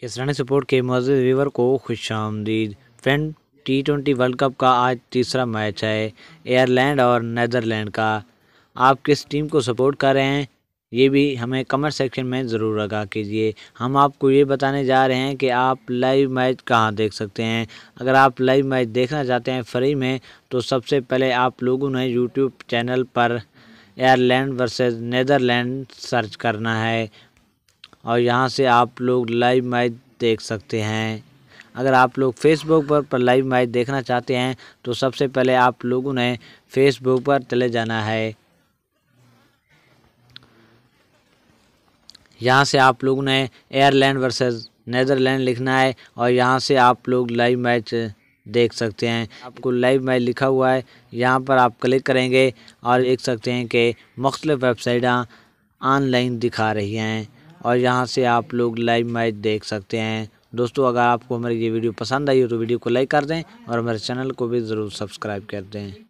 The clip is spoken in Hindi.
किसान सपोर्ट के मजदूर वीवर को खुश आमदीद friend T twenty World Cup का आज तीसरा मैच है एयरलैंड और नदरलैंड का आप किस टीम को सपोर्ट कर रहे हैं ये भी हमें कमेंट सेक्शन में ज़रूर आगा कीजिए हम आपको ये बताने जा रहे हैं कि आप लाइव मैच कहाँ देख सकते हैं अगर आप लाइव मैच देखना चाहते हैं फ्री में तो सबसे पहले आप लोगों ने यूट्यूब चैनल पर एयरलैंड वर्सेस नदरलैंड सर्च करना है और यहाँ से आप लोग लाइव मैच देख सकते हैं अगर आप लोग फेसबुक पर, पर लाइव मैच देखना चाहते हैं तो सबसे पहले आप लोगों ने फेसबुक पर चले जाना है यहाँ से आप लोगों ने एयरलैंड वर्सेस नैदरलैंड लिखना है और यहाँ से आप लोग लाइव मैच देख सकते हैं आपको लाइव मैच लिखा हुआ है यहाँ पर आप क्लिक करेंगे और देख सकते हैं कि मुख्तलिफ़ वेबसाइटा ऑनलाइन दिखा रही हैं और यहाँ से आप लोग लाइव मैच देख सकते हैं दोस्तों अगर आपको हमारी ये वीडियो पसंद आई हो तो वीडियो को लाइक कर दें और हमारे चैनल को भी ज़रूर सब्सक्राइब कर दें